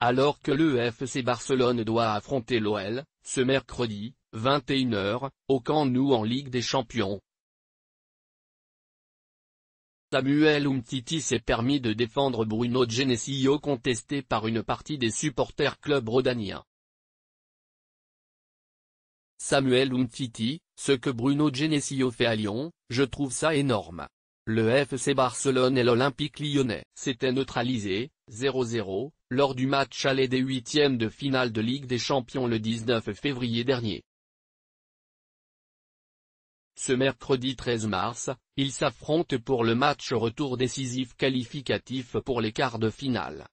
Alors que le FC Barcelone doit affronter l'OL, ce mercredi, 21h, au Camp Nou en Ligue des Champions. Samuel Umtiti s'est permis de défendre Bruno Genesio contesté par une partie des supporters club rhodaniens. Samuel Umtiti, ce que Bruno Genesio fait à Lyon, je trouve ça énorme. Le FC Barcelone et l'Olympique lyonnais s'étaient neutralisés, 0-0, lors du match aller des huitièmes de finale de Ligue des Champions le 19 février dernier. Ce mercredi 13 mars, ils s'affrontent pour le match retour décisif qualificatif pour les quarts de finale.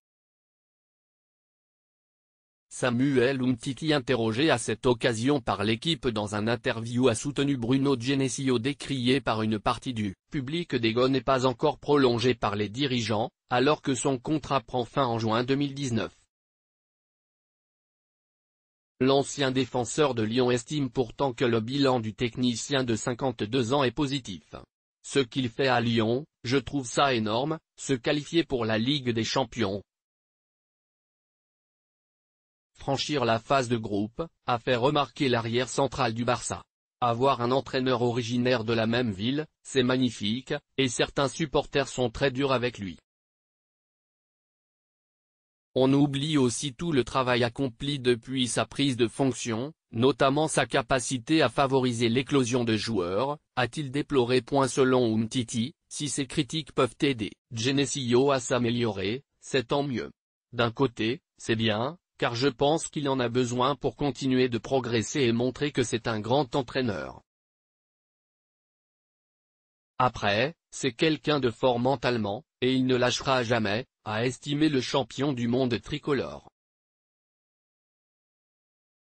Samuel Umtiti interrogé à cette occasion par l'équipe dans un interview a soutenu Bruno Genesio décrié par une partie du public d'Ego n'est pas encore prolongé par les dirigeants, alors que son contrat prend fin en juin 2019. L'ancien défenseur de Lyon estime pourtant que le bilan du technicien de 52 ans est positif. Ce qu'il fait à Lyon, je trouve ça énorme, se qualifier pour la Ligue des Champions, franchir la phase de groupe, a fait remarquer l'arrière central du Barça. Avoir un entraîneur originaire de la même ville, c'est magnifique, et certains supporters sont très durs avec lui. On oublie aussi tout le travail accompli depuis sa prise de fonction, notamment sa capacité à favoriser l'éclosion de joueurs, a-t-il déploré. Point selon Umtiti, si ses critiques peuvent aider, Genesio à s'améliorer, c'est tant mieux. D'un côté, c'est bien, car je pense qu'il en a besoin pour continuer de progresser et montrer que c'est un grand entraîneur. Après, c'est quelqu'un de fort mentalement, et il ne lâchera jamais, à estimer le champion du monde tricolore.